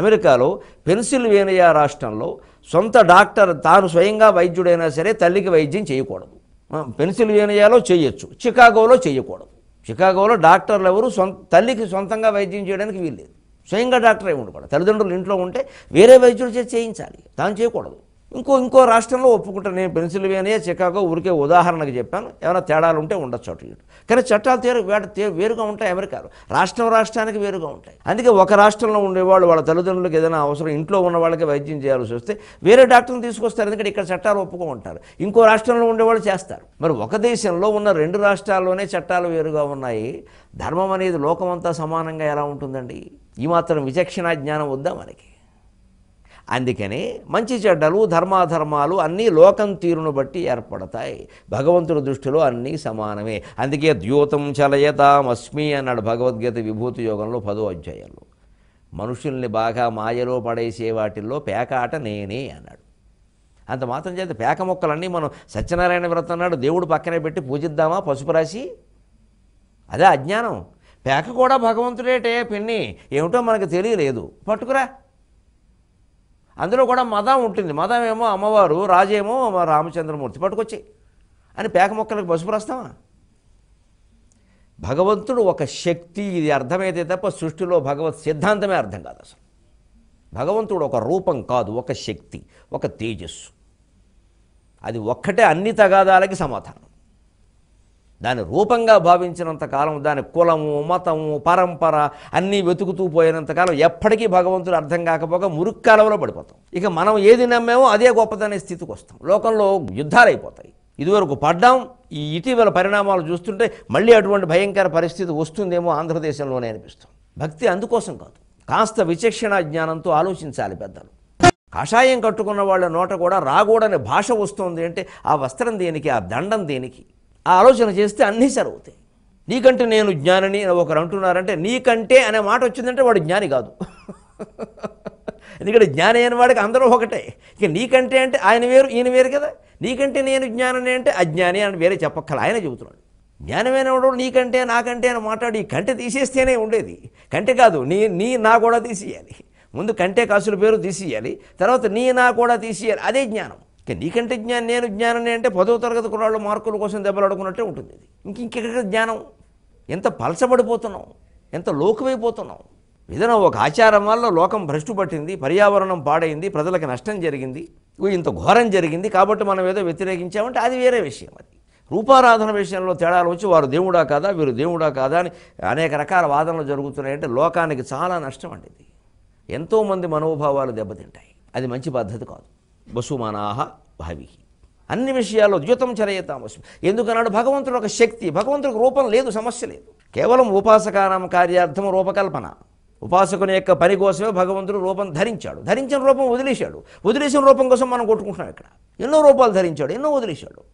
అమెరికాలో పెన్సిల్వేనియా రాష్ట్రంలో సొంత డాక్టర్ తాను స్వయంగా వైద్యుడైనా సరే తల్లికి వైద్యం చేయకూడదు పెన్సిల్వేనియాలో చేయొచ్చు చికాగోలో చేయకూడదు చికాగోలో డాక్టర్లు ఎవరు సొంత తల్లికి సొంతంగా వైద్యం చేయడానికి వీలు లేదు స్వయంగా డాక్టర్ అయి ఉండకూడదు తల్లిదండ్రులు ఇంట్లో ఉంటే వేరే వైద్యుడు చేసి చేయించాలి తాను చేయకూడదు ఇంకో ఇంకో రాష్ట్రంలో ఒప్పుకుంటాను నేను పెన్సిల్వేనియా చికాగో ఊరికే ఉదాహరణకు చెప్పాను ఏమైనా తేడాలు ఉంటే ఉండొచ్చు అటు ఇటు కానీ చట్టాలు తీరు వేరుగా ఉంటాయి అమెరికాలో రాష్ట్రం రాష్ట్రానికి వేరుగా ఉంటాయి అందుకే ఒక రాష్ట్రంలో ఉండేవాళ్ళు వాళ్ళ తల్లిదండ్రులకు ఏదైనా అవసరం ఇంట్లో ఉన్న వాళ్ళకి వైద్యం చేయాల్సి వస్తే వేరే డాక్టర్ని తీసుకొస్తారు ఎందుకంటే ఇక్కడ చట్టాలు ఒప్పుకో ఉంటారు ఇంకో రాష్ట్రంలో ఉండేవాళ్ళు చేస్తారు మరి ఒక దేశంలో ఉన్న రెండు రాష్ట్రాల్లోనే చట్టాలు వేరుగా ఉన్నాయి ధర్మం అనేది లోకమంతా సమానంగా ఎలా ఉంటుందండి ఈ మాత్రం విచక్షణ జ్ఞానం వద్దా మనకి అందుకని మంచి చెడ్డలు ధర్మాధర్మాలు అన్నీ లోకం తీరును బట్టి ఏర్పడతాయి భగవంతుడి దృష్టిలో అన్నీ సమానమే అందుకే ద్యూతం చలయతామస్మి అన్నాడు భగవద్గీత విభూతి యోగంలో పదో అధ్యాయంలో మనుషుల్ని బాగా మాయలో పడేసే వాటిల్లో పేకాట నేనే అన్నాడు అంత మాత్రం చేత పేక మొక్కలన్నీ మనం సత్యనారాయణ వ్రతం అన్నాడు దేవుడు పక్కనే పెట్టి పూజిద్దామా పసుపు రాసి అదే అజ్ఞానం పేక కూడా భగవంతుడేటే పిన్ని ఏమిటో మనకు తెలియలేదు పట్టుకురా అందులో కూడా మదం ఉంటుంది మదం ఏమో అమ్మవారు రాజేమో రామచంద్రమూర్తి పట్టుకొచ్చి అని పేక మొక్కలకు పసుపు రాస్తావా భగవంతుడు ఒక శక్తి ఇది అర్థమైతే తప్ప సృష్టిలో భగవత్ సిద్ధాంతమే అర్థం కాదు అసలు భగవంతుడు ఒక రూపం కాదు ఒక శక్తి ఒక తేజస్సు అది ఒక్కటే అన్ని తగాదాలకి సమాధానం దాని రూపంగా భావించినంత కాలం దాని కులము మతము పరంపర అన్నీ వెతుకుతూ పోయినంతకాలం ఎప్పటికీ భగవంతుడు అర్థం కాకపోక కాలంలో పడిపోతాం ఇక మనం ఏది నమ్మేమో అదే గొప్పదనే స్థితికి వస్తాం లోకంలో యుద్ధాలు అయిపోతాయి ఇదివరకు పడ్డాం ఈ ఇటీవల పరిణామాలు చూస్తుంటే మళ్ళీ అటువంటి భయంకర పరిస్థితి వస్తుందేమో ఆంధ్రదేశంలోనే అనిపిస్తుంది భక్తి అందుకోసం కాదు కాస్త విచక్షణ జ్ఞానంతో ఆలోచించాలి పెద్దలు కషాయం కట్టుకున్న వాళ్ళ నోట కూడా రాగూడని భాష వస్తుంది అంటే ఆ వస్త్రం దేనికి ఆ దండం దేనికి ఆలోచన చేస్తే అన్నీ సరవుతాయి నీకంటే నేను జ్ఞానిని ఒకరు అంటున్నారంటే నీకంటే అనే మాట వచ్చిందంటే వాడు జ్ఞాని కాదు ఎందుకంటే జ్ఞాని అయిన వాడికి అందరూ ఒకటే ఇక నీకంటే అంటే ఆయన వేరు ఈయన వేరు కదా నీకంటే నేను జ్ఞానని అంటే అజ్ఞాని అని వేరే చెప్పక్కల ఆయన చెబుతున్నాడు జ్ఞానమైన వాడు నీకంటే నాకంటే అని మాట్లాడి కంటి తీసేస్తేనే ఉండేది కంటే కాదు నీ నీ నా కూడా తీసేయాలి ముందు కంటే కాసుల పేరు తీసేయాలి తర్వాత నీ నా కూడా తీసేయాలి అదే జ్ఞానం నీకంటే జ్ఞానం నేను జ్ఞానం అంటే పదవ తరగతి కురాళ్ళు మార్కుల కోసం దెబ్బలాడుకున్నట్టే ఉంటుంది ఇంక ఇంకెక్కడ జ్ఞానం ఎంత పలచబడిపోతున్నాం ఎంత లోకమైపోతున్నాం ఏదైనా ఒక ఆచారం వల్ల లోకం భ్రష్టు పట్టింది పర్యావరణం పాడైంది ప్రజలకు నష్టం జరిగింది ఇంత ఘోరం జరిగింది కాబట్టి మనం ఏదో వ్యతిరేకించామంటే అది వేరే విషయం అది రూపారాధన విషయంలో తేడాలు వచ్చి వారు దేవుడా కాదా వీరు దేవుడా కాదా అని అనేక రకాల వాదనలు జరుగుతున్నాయంటే లోకానికి చాలా నష్టం అండి ఇది ఎంతోమంది మనోభావాలు దెబ్బతింటాయి అది మంచి పద్ధతి కాదు వసుమనాహ భావి అన్ని విషయాల్లో ద్యుతం చరయతాం వసు ఎందుకన్నాడు భగవంతుడు ఒక శక్తి భగవంతుడికి రూపం లేదు సమస్య లేదు కేవలం ఉపాసకానం కార్యార్థం రూపకల్పన ఉపాసకుని యొక్క పని కోసమే భగవంతుడు రూపం ధరించాడు ధరించిన రూపం వదిలేశాడు వదిలేసిన రూపం కోసం మనం కొట్టుకుంటున్నాం ఇక్కడ ఎన్నో రూపాలు ధరించాడు ఎన్నో వదిలేశాడు